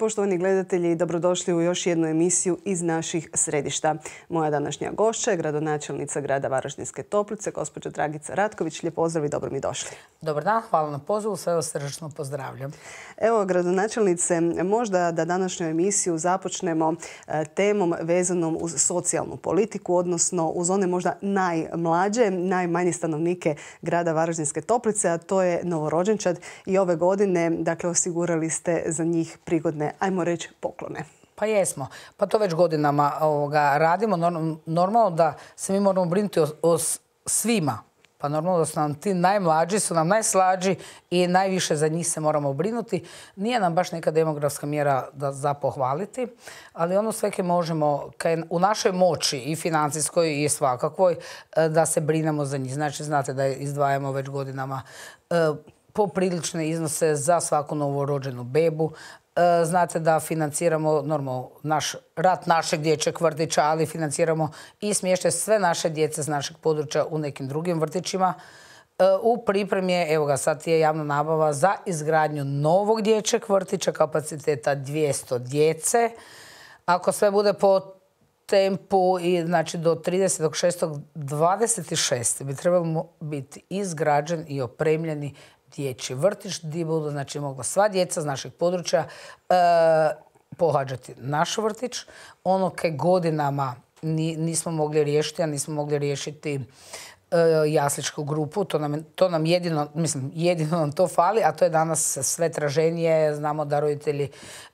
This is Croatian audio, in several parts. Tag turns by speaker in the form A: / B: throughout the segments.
A: poštovani gledatelji, dobrodošli u još jednu emisiju iz naših središta. Moja današnja gošća je gradonačelnica grada Varaždinske toplice, gospođa Dragica Ratković. Lijep pozdrav i dobro mi došli.
B: Dobar dan, hvala na pozivu, sve vas srčno pozdravljam. Evo, gradonačelnice,
A: možda da današnju emisiju započnemo e, temom vezanom uz socijalnu politiku, odnosno uz one možda najmlađe, najmanje stanovnike grada Varaždinske toplice, a to je novorođenčad i ove godine, dakle, osigurali ste za
B: njih prigodne ajmo reći, poklone. Pa jesmo. Pa to već godinama radimo. Normalno da se mi moramo brinuti o, svima. Pa normalno da su nam ti najmlađi, su nam najslađi i najviše za njih se moramo brinuti. Nije nam baš neka demografska mjera da za pohvaliti, ali ono sve možemo, u našoj moći i financijskoj i svakakvoj, e, da se brinemo za njih. Znači, znate da izdvajamo već godinama e, poprilične iznose za svaku novorođenu bebu, E, znate da financiramo normalno naš rat našeg dječjeg vrtića, ali financiramo i smještaj sve naše djece s našeg područja u nekim drugim vrtićima. E, u pripremi je, evo ga, sad je javna nabava za izgradnju novog dječjeg vrtića kapaciteta 200 djece. Ako sve bude po tempu i znači do 26 bi trebalo biti izgrađen i opremljeni dječji vrtić gdje budu znači, mogla sva djeca s našeg područja e, pohađati naš vrtić. Ono kaj godinama nismo mogli riješiti, a nismo mogli riješiti e, jasličku grupu. To nam, to nam jedino, mislim, jedino nam to fali, a to je danas sve traženje, Znamo da roditelji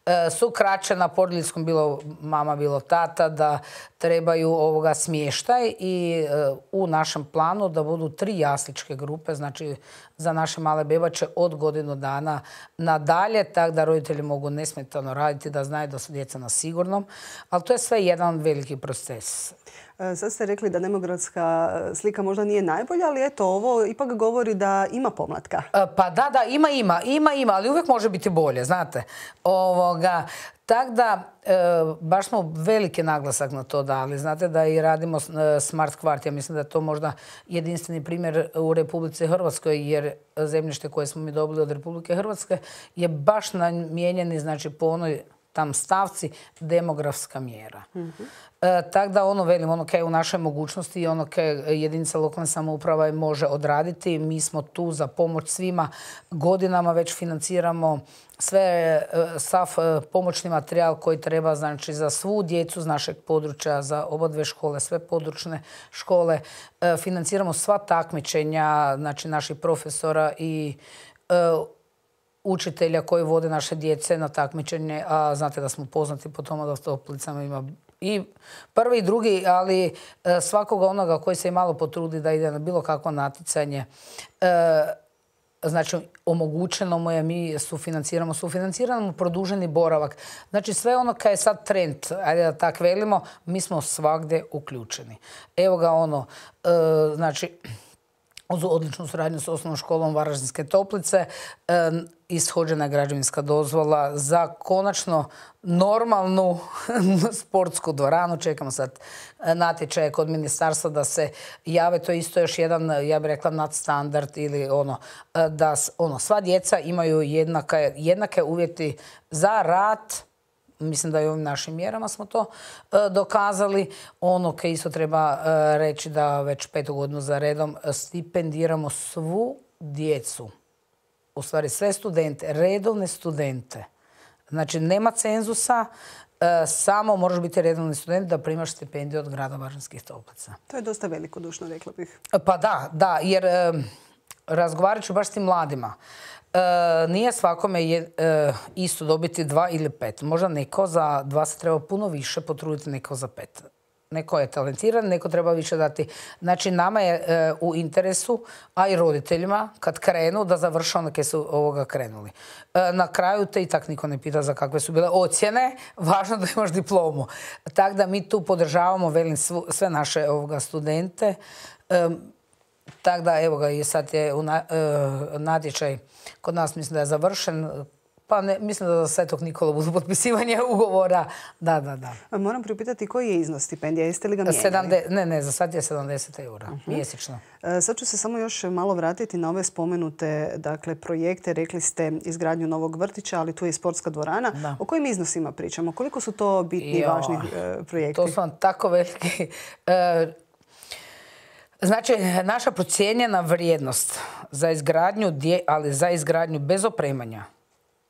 B: E, su kraće na porodiljskom bilo mama, bilo tata da trebaju ovoga smještaj i e, u našem planu da budu tri jasličke grupe, znači za naše male bebače od godinu dana nadalje, tako da roditelji mogu nesmetano raditi, da znaju da su djeca na sigurnom, ali to je sve jedan veliki proces.
A: E, sad ste rekli da demografska slika možda nije najbolja, ali eto, ovo ipak
B: govori da ima pomlatka. Pa da, da, ima, ima, ima, ima, ali uvijek može biti bolje, znate. Ovo, ga. tako da, e, baš smo veliki naglasak na to dali. Znate da i radimo e, smart kvart. Ja mislim da je to možda jedinstveni primjer u Republici Hrvatskoj, jer zemljište koje smo mi dobili od Republike Hrvatske je baš namijenjeni, znači po onoj tam stavci, demografska mjera. Mhm. E, tako da ono, velim, ono kaj je u našoj mogućnosti i ono kaj jedinica lokalne samouprave može odraditi. Mi smo tu za pomoć svima. Godinama već financiramo sve e, sav e, pomoćni materijal koji treba znači za svu djecu iz našeg područja, za obadve škole, sve područne škole. E, financiramo sva takmičenja znači, naših profesora i učitelja koji vode naše djece na takmičenje, a znate da smo poznati po tome da u Toplicama ima i prvi i drugi, ali svakoga onoga koji se i malo potrudi da ide na bilo kakvo naticanje znači omogućeno mu je, mi sufinanciramo, sufinanciramo produženi boravak. Znači sve ono kaj je sad trend, ajde da tak velimo, mi smo svakde uključeni. Evo ga ono, e, znači uz odličnu suradnju s osnovnom školom Varaždinske toplice, e, ishođena građevinska dozvola za konačno normalnu sportsku dvoranu. Čekamo sad e, natječaje kod ministarstva da se jave. To je isto još jedan, ja bih rekla, nadstandard ili ono, e, da ono, sva djeca imaju jednake, jednake uvjeti za rad, mislim da i ovim našim mjerama smo to e, dokazali. Ono isto treba reći da već petu godinu za redom stipendiramo svu djecu u stvari sve studente, redovne studente. Znači, nema cenzusa, e, samo možeš biti redovni student da primaš stipendiju od grada Varaždinskih toplica.
A: To je dosta veliko dušno, rekla bih.
B: Pa da, da, jer e, razgovarat ću baš s tim mladima. E, nije svakome je, isto dobiti dva ili pet. Možda neko za dva se treba puno više potruditi, neko za pet. Neko je talentiran, neko treba više dati. Znači, nama je e, u interesu, a i roditeljima, kad krenu, da završe ono su ovoga krenuli. E, na kraju te i tak niko ne pita za kakve su bile ocjene. Važno da imaš diplomu. Tako da mi tu podržavamo velim, sve naše ovoga studente. E, tako da, evo ga, i sad je e, natječaj kod nas mislim da je završen pa ne, mislim da za Svetog Nikola budu potpisivanje ugovora. Da, da, da.
A: Moram priupitati koji je
B: iznos stipendija, jeste
A: li ga mijenjali? ne, ne, za
B: sad je 70 eura mhm. mjesečno.
A: E, sad ću se samo još malo vratiti na ove spomenute dakle, projekte. Rekli ste izgradnju novog vrtića, ali tu je i sportska
B: dvorana. O kojim iznosima pričamo? Koliko su to bitni i važni e, projekti? To su vam tako veliki... E, znači, naša procijenjena vrijednost za izgradnju, ali za izgradnju bez opremanja,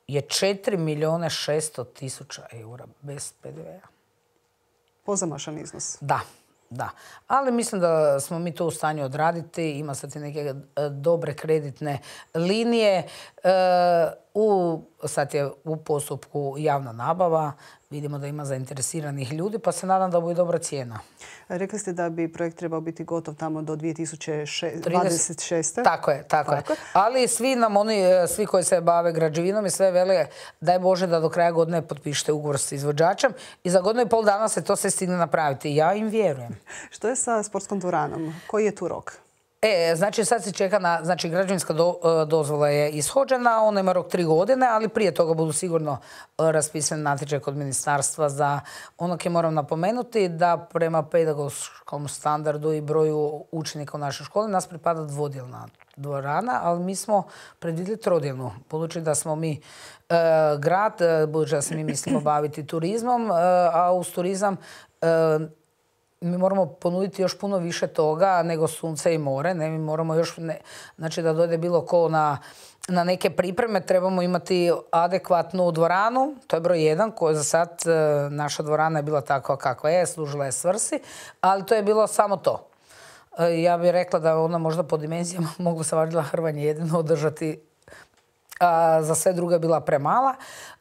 B: je 4 milijuna 600 tisuća eura bez PDV-a. Pozamašan iznos. Da, da. Ali mislim da smo mi to u stanju odraditi. Ima sad i neke e, dobre kreditne linije. E, u, sad je u postupku javna nabava, vidimo da ima zainteresiranih ljudi, pa se nadam da bude dobra cijena.
A: Rekli ste da bi projekt trebao biti gotov tamo do 2026. Tako je,
B: tako, je. Ali svi nam oni, e, svi koji se bave građevinom i sve vele, daj Bože da do kraja godine potpišete ugovor s izvođačem i za godinu i pol dana se to sve stigne napraviti. Ja im vjerujem. Što je sa sportskom dvoranom? Koji je tu rok? E, znači sad se čeka na, znači građevinska e, dozvola je ishođena, ona ima rok tri godine, ali prije toga budu sigurno e, raspisani natječaj kod ministarstva za ono koje moram napomenuti da prema pedagoškom standardu i broju učenika u našoj školi nas pripada dvodjelna dvorana, ali mi smo predvidjeli trodjelnu. Budući da smo mi e, grad, budući da se mi mislimo baviti turizmom, a uz turizam mi moramo ponuditi još puno više toga nego sunce i more. Ne, mi moramo još, ne, znači da dojde bilo ko na, na neke pripreme, trebamo imati adekvatnu dvoranu. To je broj jedan, koja za sad e, naša dvorana je bila takva kakva je, služila je svrsi, ali to je bilo samo to. E, ja bih rekla da ona možda po dimenzijama mogu se Vardila Hrvanje jedino održati a za sve druga je bila premala.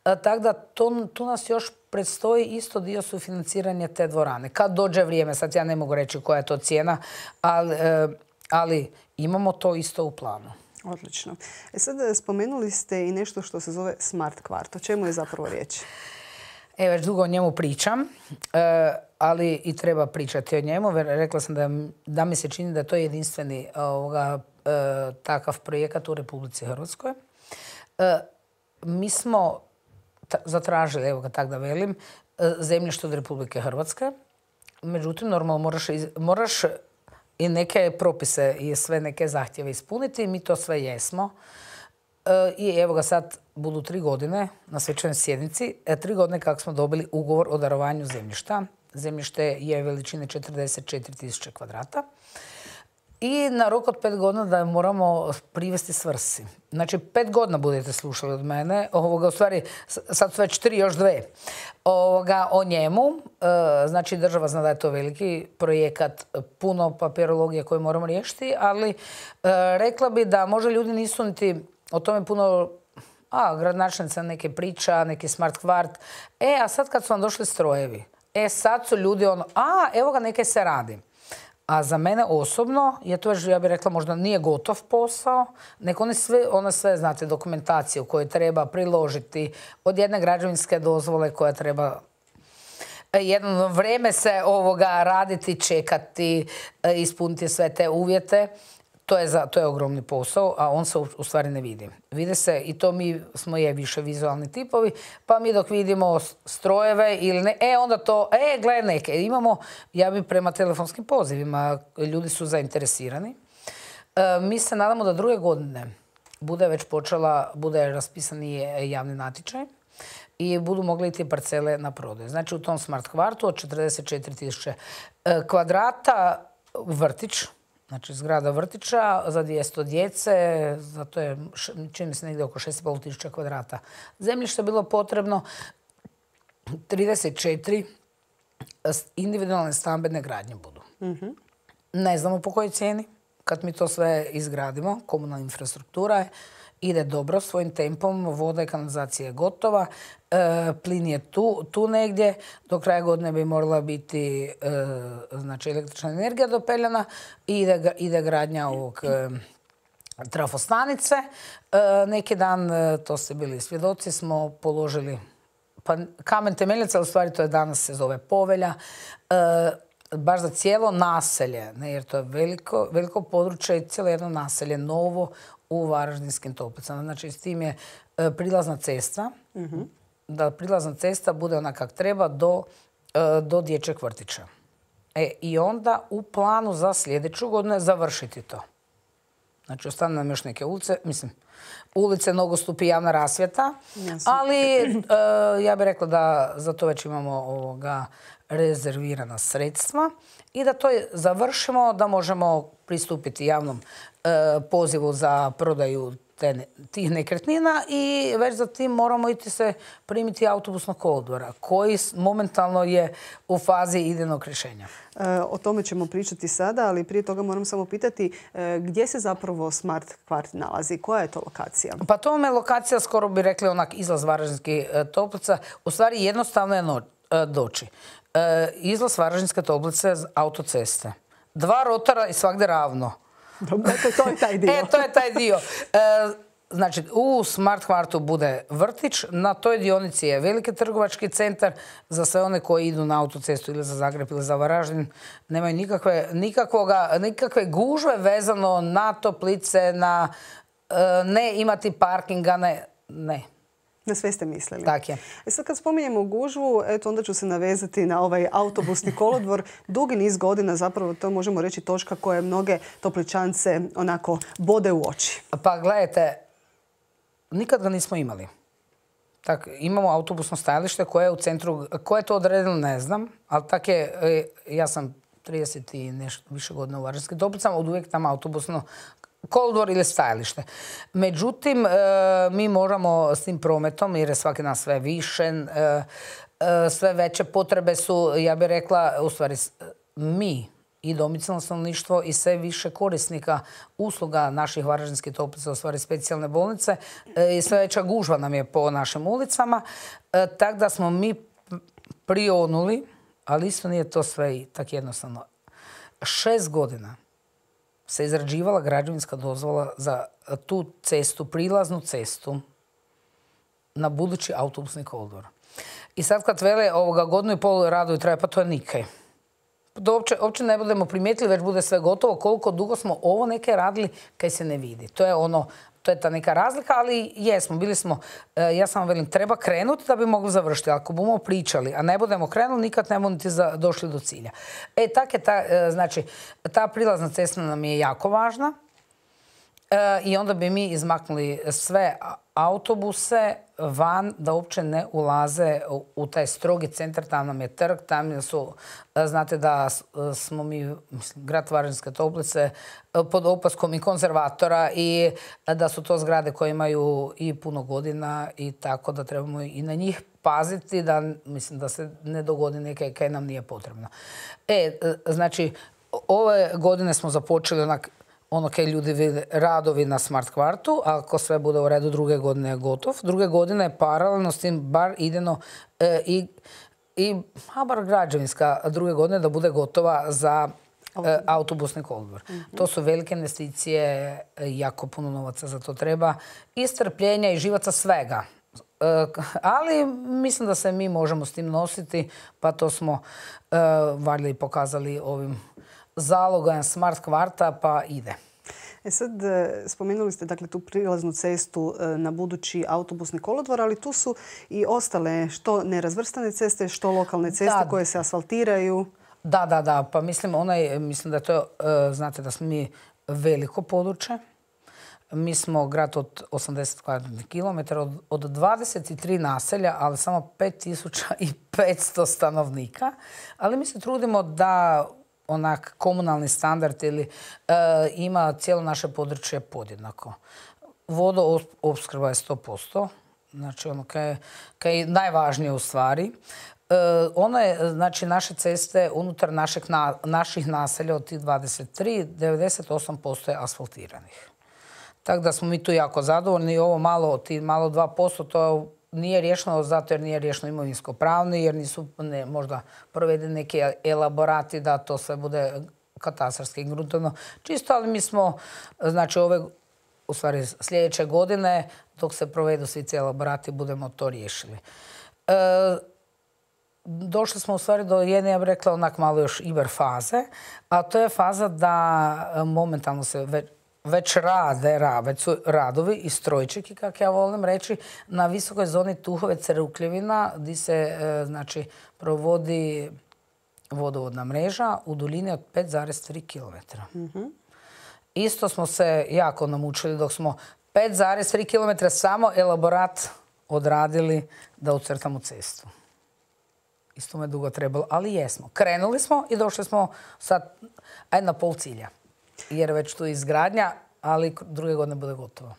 B: E, tako da to, tu nas još predstoji isto dio sufinanciranja te dvorane. Kad dođe vrijeme, sad ja ne mogu reći koja je to cijena, ali, e, ali imamo to isto u planu. Odlično. E sad e, spomenuli ste i nešto
A: što se zove smart kvart. O čemu je zapravo
B: riječ? E, već dugo o njemu pričam, e, ali i treba pričati o njemu. Rekla sam da, da mi se čini da to je jedinstveni ovoga, takav projekat u Republici Hrvatskoj. Mi smo zatražili, evo ga tak da velim, e, zemljište od Republike Hrvatske. Međutim, normalno moraš, moraš i neke propise i sve neke zahtjeve ispuniti i mi to sve jesmo. E, I evo ga sad budu tri godine na svečanoj sjednici, e, tri godine kako smo dobili ugovor o darovanju zemljišta. Zemljište je veličine 44.000 kvadrata i na rok od pet godina da moramo privesti svrsi. Znači, pet godina budete slušali od mene, ovoga, u stvari sad su već tri, još dve, ovoga, o njemu. E, znači, država zna da je to veliki projekat, puno papirologije koje moramo riješiti, ali e, rekla bi da možda ljudi nisu niti o tome puno a gradonačelnica neke priča, neki smart kvart. E, a sad kad su vam došli strojevi, e sad su ljudi ono, a evo ga neke se radi. A za mene osobno je to, ja bih rekla, možda nije gotov posao, neko one sve, sve, znate, dokumentaciju koju treba priložiti, od jedne građevinske dozvole koja treba e, jedno vrijeme se ovoga raditi, čekati, e, ispuniti sve te uvjete. To je, je ogromni posao, a on se u, stvari ne vidi. Vide se, i to mi smo je više vizualni tipovi, pa mi dok vidimo strojeve ili ne, e onda to, e gledaj neke. E, imamo, ja bi prema telefonskim pozivima, ljudi su zainteresirani. E, mi se nadamo da druge godine bude već počela, bude raspisani e, javni natječaj i budu mogli ti parcele na prodaju. Znači u tom smart kvartu od 44.000 kvadrata vrtić, Znači zgrada vrtića za 200 djece, za to je čini se negdje oko 6,5 tisuća kvadrata. Zemljište je bilo potrebno 34 e, individualne stambene gradnje budu. Mhm. Ne znamo po kojoj cijeni, kad mi to sve izgradimo, komunalna infrastruktura je, ide dobro svojim tempom, voda i kanalizacija je gotova, e, plin je tu, negdje, do kraja godine bi morala biti e, znači, električna energija dopeljena i ide, gradnja ovog e, trafostanice. Neki dan, to ste bili svjedoci, smo položili pa kamen temeljica, u stvari to je danas se zove povelja, baš za cijelo naselje, ne, jer to je veliko, veliko područje i cijelo jedno naselje novo u Varaždinskim toplicama. Znači, s tim je e, prilazna cesta, da prilazna cesta bude ona kak treba do, e, dječjeg vrtića. E, I onda u planu za sljedeću godinu je završiti to. Znači, ostane nam još neke ulice, mislim, ulice, nogostupi, javna rasvjeta, ali e, ja bih rekla da za to već imamo ovoga rezervirana sredstva i da to završimo, da možemo pristupiti javnom e, pozivu za prodaju tih nekretnina i već za tim moramo iti se primiti autobusnog kolodvora koji momentalno je u fazi idenog rješenja. E,
A: o tome ćemo pričati sada, ali prije toga moram samo pitati e, gdje se zapravo Smart
B: Kvart nalazi? Koja je to lokacija? Pa to vam je lokacija, skoro bi rekli onak izlaz Varaždinskih e, toplica. U stvari jednostavno je doći. Izlaz Varaždinske toplice autoceste. Dva rotara i svakde ravno. Dobro, e, to je taj dio. e, to je taj dio. Znači, u Smart Hvartu bude vrtić, na toj dionici je veliki trgovački centar, za sve one koji idu na autocestu ili za Zagreb ili za Varaždin, nemaju nikakve, gužve vezano na toplice, na e, ne imati parkinga, ne, ne. Na sve ste mislili. Tak je.
A: E sad kad spominjemo gužvu, eto onda ću se navezati na ovaj autobusni kolodvor. Dugi niz godina zapravo to možemo reći točka koja mnoge topličance onako bode u oči.
B: Pa gledajte, nikad ga nismo imali. Tak, imamo autobusno stajalište koje je u centru, koje je to odredilo ne znam, ali tak je, e, ja sam 30 i nešto više godina u varaždinskim toplicama, od uvijek tamo autobusno kolodvor ili stajalište. Međutim, e, mi moramo s tim prometom, jer je svaki nas sve više, e, e, sve veće potrebe su, ja bih rekla, u stvari mi, i domicilno stanovništvo i sve više korisnika usluga naših varaždinskih toplica, u stvari specijalne bolnice i sve veća gužva nam je po našim ulicama. Tako da smo mi prionuli, ali isto nije to sve i tako jednostavno. Šest godina se izrađivala građevinska dozvola za tu cestu, prilaznu cestu na budući autobusni kolodvor. I sad kad vele ovoga godinu i pol i traje, pa to je nikaj. Da uopće ne budemo primijetili, već bude sve gotovo. Koliko dugo smo ovo neke radili, kaj se ne vidi. To je ono to je ta neka razlika, ali jesmo, bili smo, e, ja sam velim, treba krenuti da bi mogli završiti. Ako budemo pričali, a ne budemo krenuli, nikad ne budemo niti došli do cilja. E, tak je ta, e, znači, ta prilazna cesta nam je jako važna. E, I onda bi mi izmaknuli sve autobuse van da uopće ne ulaze u, taj strogi centar, tam nam je trg, tam su, e, znate da e, smo mi, mislim, grad Varaždinske toplice, pod opaskom i konzervatora i da su to zgrade koje imaju i puno godina i tako da trebamo i na njih paziti da, mislim, da se ne dogodi neka kaj nam nije potrebno. E, znači, ove godine smo započeli onak ono kaj ljudi radovi na smart kvartu, ako sve bude u redu druge godine gotov. Druge godine je paralelno s tim bar ideno e, i, i bar građevinska druge godine da bude gotova za e, autobusni kolodvor. Mhm. To su velike investicije, e, jako puno novaca za to treba, i strpljenja i živaca svega. ali mislim da se mi možemo s tim nositi, pa to smo valjda i pokazali ovim zaloga smart kvarta pa ide. E sad, e, spomenuli
A: ste dakle, tu prilaznu cestu e, na budući autobusni kolodvor, ali tu su i ostale
B: što nerazvrstane ceste, što lokalne ceste koje se asfaltiraju. Da, da, da. Pa mislim, onaj, mislim da to e, znate da smo mi veliko područje. Mi smo grad od 80 kvadratnih kilometara, od, od 23 naselja, ali samo 5500 stanovnika. Ali mi se trudimo da onak komunalni standard ili e, ima cijelo naše područje podjednako. Vodo opskrba je 100%, znači ono kaj, je najvažnije u stvari. E, ono je, znači naše ceste unutar naših naselja od tih 23, 98% je asfaltiranih. Tako da smo mi tu jako zadovoljni i ovo malo, tih malo 2%, to je nije riješeno zato jer nije riješeno imovinsko pravno, jer nisu možda provedeni neki elaborati da to sve bude katastarski gruntovno čisto, ali mi smo, znači ove, u stvari sljedeće godine, dok se provedu svi cijeli elaborati, budemo to riješili. E, došli smo u stvari do jedne, ja bih rekla, onak malo još iber faze, a to je faza da e, momentalno se već već rade već su radovi i strojčiki, kako ja volim reći, na visokoj zoni Tuhovec Rukljevina, gdje se e, znači, provodi vodovodna mreža u duljini od 5,3 km. Mhm. Isto smo se jako namučili dok smo 5,3 km samo elaborat odradili da ucrtamo cestu. Isto me dugo trebalo, ali jesmo. Krenuli smo i došli smo sad na pol cilja jer već tu je izgradnja, ali druge godine bude gotova.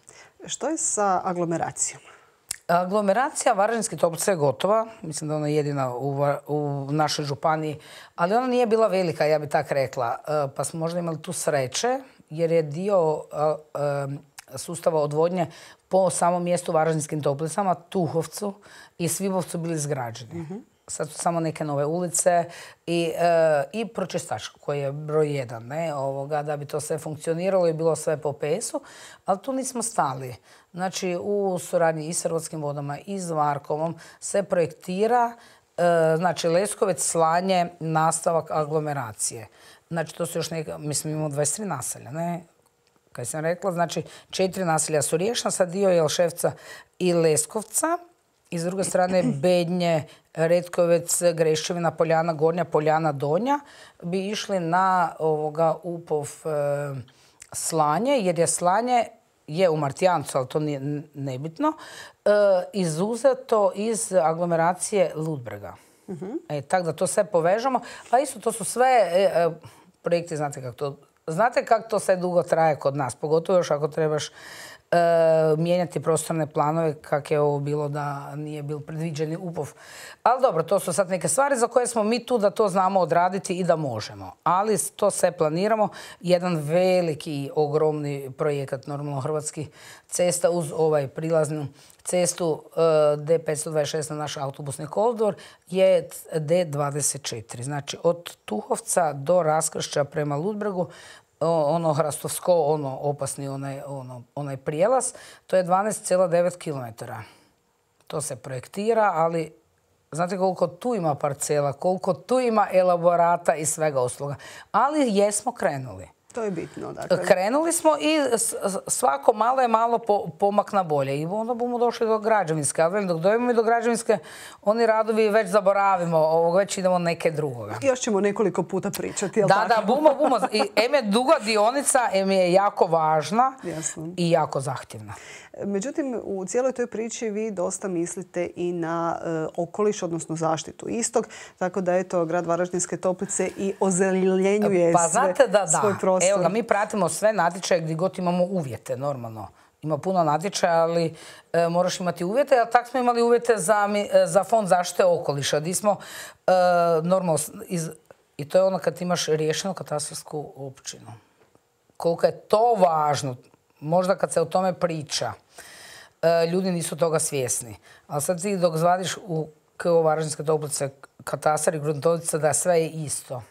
B: Što je sa aglomeracijom? Aglomeracija Varaždinske toplice je gotova. Mislim da ona je jedina u, našoj županiji. Ali ona nije bila velika, ja bi tak rekla. E, pa smo možda imali tu sreće, jer je dio e, e, sustava odvodnje po samom mjestu Varaždinskim toplicama, Tuhovcu i Svibovcu bili zgrađeni. Mhm sad su samo neke nove ulice i, e, pročistač koji je broj jedan, ne, da bi to sve funkcioniralo i bilo sve po pesu, ali tu nismo stali. Znači, u suradnji i s Hrvatskim vodama i s Varkovom se projektira e, znači Leskovec, Slanje, nastavak aglomeracije. Znači, to su još neka, mislim, imamo 23 naselja, ne? Kaj sam rekla, znači, četiri naselja su riješena, sad dio Jelševca i Leskovca, i s druge strane Bednje, Redkovec, Greševina, Poljana Gornja, Poljana Donja bi išli na ovoga Upov e, slanje, jer je slanje je u Martijancu, ali to nije nebitno, e, izuzeto iz aglomeracije Ludbrega. Mhm. E, tako da to sve povežamo. A isto to su sve projekti, znate kako to Znate kako to sve dugo traje kod nas, pogotovo još ako trebaš E, mijenjati prostorne planove kak je ovo bilo da nije bil predviđeni upov. Ali dobro, to su sad neke stvari za koje smo mi tu da to znamo odraditi i da možemo. Ali to sve planiramo. Jedan veliki, ogromni projekat normalno Hrvatskih cesta uz ovaj prilaznu cestu e, D526 na naš autobusni koldor je D24. Znači od Tuhovca do Raskršća prema Ludbregu ono Hrastovsko, ono opasni onaj, ono, prijelaz, to je 12,9 km. To se projektira, ali znate koliko tu ima parcela, koliko tu ima elaborata i svega osloga. Ali jesmo krenuli što je bitno. Dakle. Krenuli smo i svako malo je malo pomak na bolje. I onda bomo došli do građevinske. A dok dojemo i do građevinske, oni radovi već zaboravimo. već idemo neke drugove. Još ćemo nekoliko puta pričati. Da, da, bumo, bumo. I em je duga dionica, em je jako važna i jako zahtjevna.
A: Međutim, u cijeloj toj priči vi dosta mislite i na e, okoliš, odnosno zaštitu istog. Tako da, eto, grad Varaždinske toplice i ozeljenjuje pa svoj prostor. Evo ga, mi
B: pratimo sve natječaje gdje god imamo uvjete, normalno. Ima puno natječaja, ali e, moraš imati uvjete, a tak smo imali uvjete za, e, za fond zaštite okoliša, gdje smo e, normalno, i to je ono kad imaš riješenu katastarsku općinu. Koliko je to važno, možda kad se o tome priča, ljudi nisu toga svjesni. Ali sad ti dok zvadiš u KO Varaždinske toplice katastar i gruntovnica da sve je isto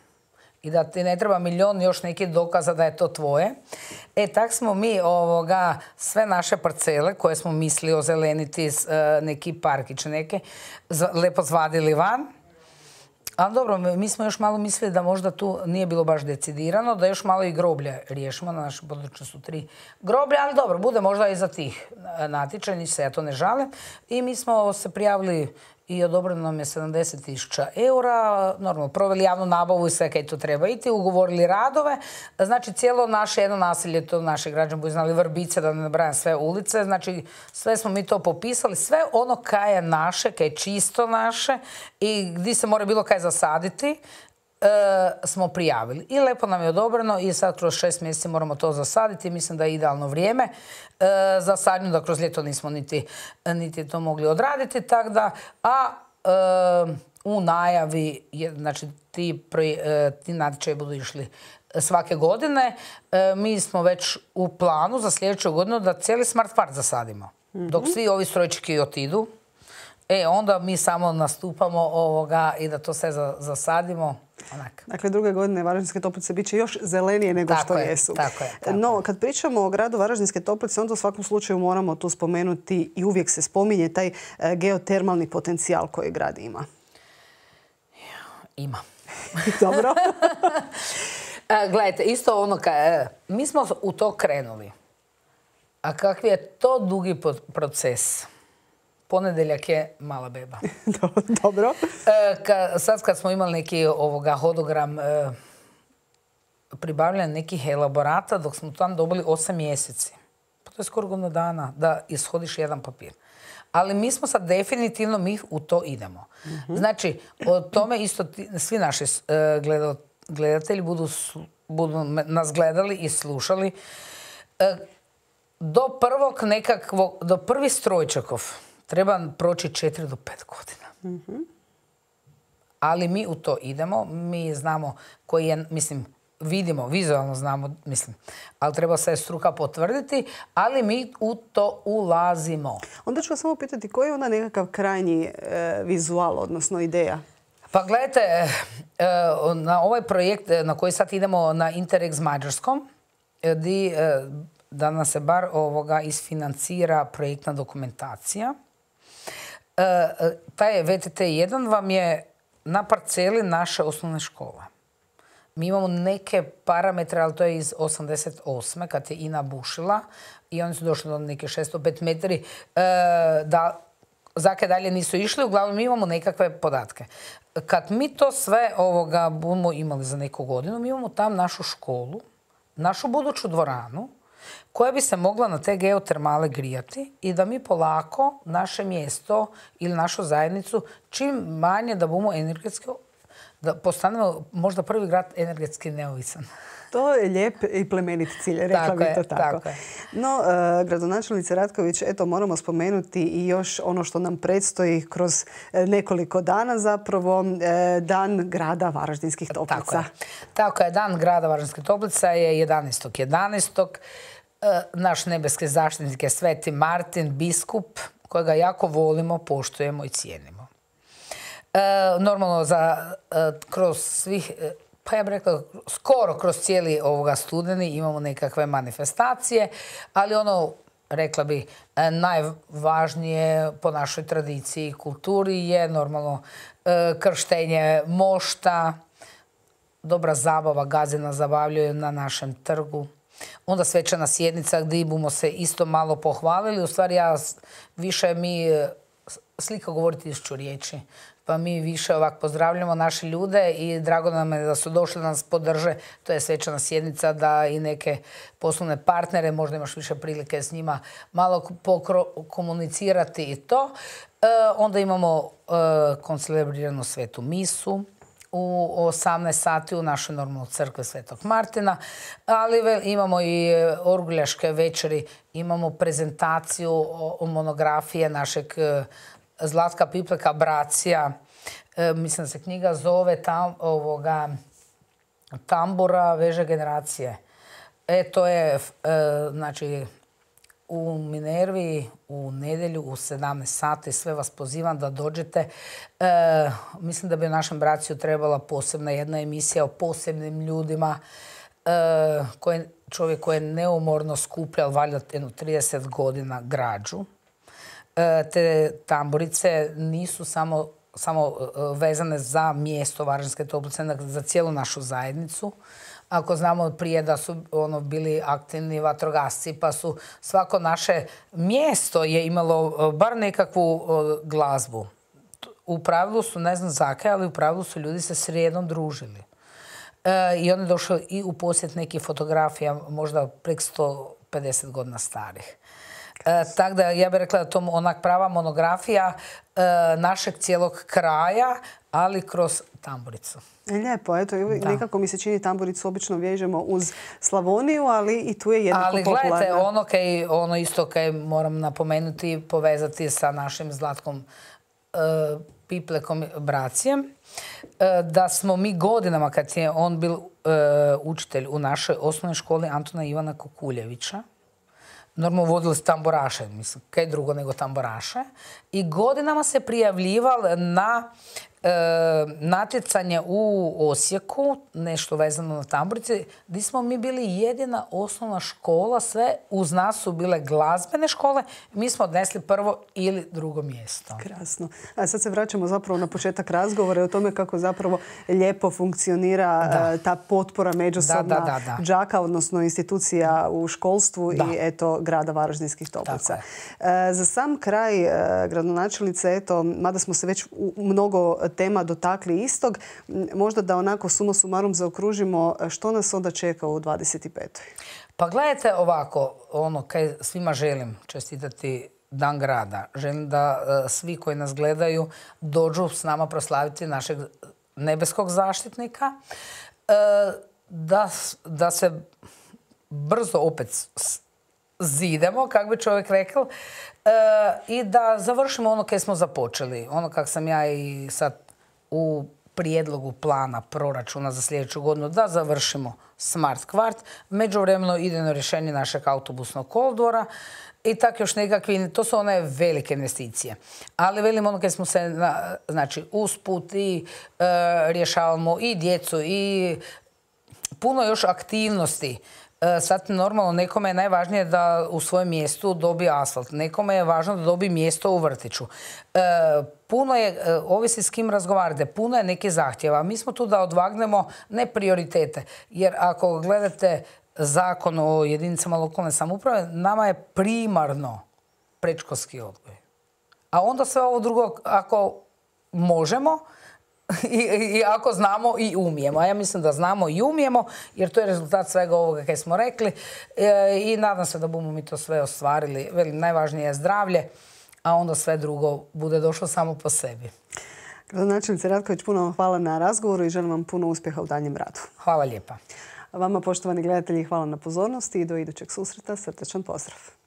B: i da ti ne treba milion još neki dokaza da je to tvoje. E, tak smo mi ovoga, sve naše parcele koje smo mislili ozeleniti s e, neki parkić, neke, lepo zvadili van. A dobro, mi smo još malo mislili da možda tu nije bilo baš decidirano, da još malo i groblje riješimo. Na našem području su tri groblje, ali dobro, bude možda i za tih e, natječaj, se ja to ne žalim. I mi smo se prijavili i odobreno nam je 70.000 eura. Normalno, proveli javnu nabavu i sve kaj to treba iti, ugovorili radove. Znači, cijelo naše jedno naselje, to naši građani bi znali, Vrbice, da ne nabrajam sve ulice. Znači, sve smo mi to popisali. Sve ono kaj je naše, kaj je čisto naše i gdje se mora bilo kaj zasaditi. E, smo prijavili i lepo nam je odobreno i sad kroz šest mjeseci moramo to zasaditi. Mislim da je idealno vrijeme e, za sadnju, da kroz ljeto nismo niti, to mogli odraditi. a e, u najavi, znači ti, ti budu išli svake godine. Mi smo već u planu za sljedeću godinu da cijeli smart park zasadimo. Dok mhm. svi ovi strojčiki otidu, E, onda mi samo nastupamo ovoga i da to sve zasadimo. Dakle, druge godine Varaždinske toplice bit će još zelenije nego što jesu. Tako je,
A: no, kad pričamo o gradu Varaždinske toplice, onda u svakom slučaju moramo tu spomenuti i uvijek se spominje taj e, geotermalni potencijal koji
B: grad ima. Ima. Dobro. E, gledajte, isto ono, ka, e, mi smo u to krenuli. A kakvi je to dugi proces? Ponedeljak je mala beba. Dobro. E, sad kad smo imali neki ovoga hodogram e, pribavljanja nekih elaborata, dok smo tam dobili 8 mjeseci. Pa to je skoro godina dana da ishodiš jedan papir. Ali mi smo sad definitivno, mi u to idemo. Mhm. Znači, o tome isto svi naši e, gledatelji budu, budu nas gledali i slušali. Do prvog nekakvog, do prvi strojčakov treba proći 4 do pet godina. Ali mi u to idemo, mi znamo koji je, mislim, vidimo, vizualno znamo, mislim, ali treba se struka potvrditi, ali mi u to ulazimo. Onda ću vas samo pitati, koji je onda nekakav krajnji e, vizual, odnosno ideja? Pa gledajte, e, e, na ovaj projekt na koji sad idemo na Interreg s Mađarskom, di, da nas se bar ovoga isfinancira projektna dokumentacija, taj VTT1 vam je na parceli naše osnovne škole. Mi imamo neke parametre, ali to je iz 88. kad je Ina bušila i oni su došli do neke 605 metri e, da zake dalje nisu išli. Uglavnom mi imamo nekakve podatke. Kad mi to sve ovoga budemo imali za neku godinu, mi imamo tam našu školu, našu buduću dvoranu, koja bi se mogla na te geotermale grijati i da mi polako naše mjesto ili našu zajednicu čim manje da budemo energetski da postanemo možda prvi grad energetski neovisan.
A: To je lijep i plemenit cilj, rekla tako. No, uh, gradonačelnice Ratković, eto, moramo spomenuti i još ono što nam predstoji kroz eh,
B: nekoliko dana zapravo, eh, Dan grada Varaždinskih toplica. Tako je, tako je Dan grada Varaždinskih toplica je 11.11. E, naš nebeske zaštitnik je Sveti Martin, biskup, kojega jako volimo, poštujemo i cijenimo. E, normalno, e, kroz svih, pa ja bih rekla, skoro kroz cijeli ovoga studeni imamo nekakve manifestacije, ali ono, rekla bih, najvažnije po našoj tradiciji i kulturi je normalno krštenje mošta, dobra zabava, gazina zabavljaju na našem trgu, Onda svečana sjednica gdje bomo se isto malo pohvalili. U stvari ja više mi e, slika govoriti išću riječi. Pa mi više ovak pozdravljamo naše ljude i drago nam je da su došli da nas podrže. To je svečana sjednica da i neke poslovne partnere, možda imaš više prilike s njima malo komunicirati i to. E, onda imamo e, koncelebriranu svetu misu u 18 sati u našoj normalnoj crkvi Svetog Martina, ali imamo i e, orguljaške večeri, imamo prezentaciju monografije našeg e, Zlatka Pipleka Bracija, e, mislim da se knjiga zove Tambora Tambura veže generacije. E, to je, znači, u Minervi u nedjelju u 17 sati. Sve vas pozivam da dođete. E, mislim da bi u našem braciju trebala posebna jedna emisija o posebnim ljudima e, koje, čovjek koji je neumorno skupljal valjda jednu 30 godina građu. E, te tamburice nisu samo samo e, e, vezane za mjesto Varaždinske toplice, za cijelu našu zajednicu. Ako znamo prije da su ono bili aktivni vatrogasci, pa su svako naše mjesto je imalo e, bar nekakvu glazbu. U pravilu su, ne znam zakaj, ali u pravilu su ljudi se srijedom družili. I on je došao i u posjet nekih fotografija, možda prek 150 godina starih. E, tako da ja bih rekla da to onak prava monografija e, našeg cijelog kraja, ali kroz tamburicu.
A: E, lijepo, eto, nekako mi se čini tamburicu obično vježemo uz Slavoniju, ali i tu je jednako popularna. Ali gledajte, ono,
B: kaj, ono isto kaj moram napomenuti, povezati sa našim Zlatkom Piplekom Bracijem, da smo mi godinama, kad je on bil učitelj u našoj osnovnoj školi Antona Ivana Kukuljevića, normalno vodili Tamboraše tamboraše, mislim, kaj drugo nego tamboraše, I godinama se prijavljival na E, natjecanje u Osijeku, nešto vezano na tamburice, gdje smo mi bili jedina osnovna škola, sve uz nas su bile glazbene škole, mi smo odnesli prvo ili drugo mjesto. Krasno. A sad se vraćamo zapravo
A: na početak razgovora i o tome kako zapravo lijepo funkcionira e, ta potpora međusobna džaka, odnosno institucija u školstvu i eto grada Varaždinskih toplica. E, za sam kraj gradonačelnice, eto, mada smo se već u mnogo tema dotakli istog. Možda da onako sumo sumarom zaokružimo e, što nas onda čeka u 25.
B: Pa gledajte ovako, ono kaj svima želim čestitati dan grada. Želim da e, svi koji nas gledaju dođu s nama proslaviti našeg nebeskog zaštitnika. E, da, da se brzo opet zidemo, kako bi čovjek rekao, e, i da završimo ono kaj smo započeli. Ono kak sam ja i sad u prijedlogu plana proračuna za sljedeću godinu da završimo smart kvart. Međuvremeno ide na rješenje našeg autobusnog kolodvora i tako još nekakvi, to su one velike investicije. Ali velim ono kad smo se, znači usput i e, rješavamo i djecu i puno još aktivnosti E, sad normalno nekome je najvažnije da u svojem mjestu dobije asfalt, nekome je važno da dobi mjesto u vrtiću. E, puno je, e, ovisi s kim razgovarate, puno je neke zahtjeva. Mi smo tu da odvagnemo ne prioritete, jer ako gledate zakon o jedinicama lokalne samouprave, nama je primarno predškolski odgoj. A onda sve ovo drugo, ako možemo, i, ako znamo i umijemo. A ja mislim da znamo i umijemo, jer to je rezultat svega ovoga kaj smo rekli. E, I nadam se da bomo mi to sve ostvarili. Velim, najvažnije je zdravlje, a onda sve drugo bude došlo samo po sebi.
A: Gradonačelnice Ratković, puno vam hvala na razgovoru i želim vam puno uspjeha u danjem radu. Hvala lijepa. Vama, poštovani gledatelji, hvala na pozornosti i do idućeg susreta. Srtečan pozdrav.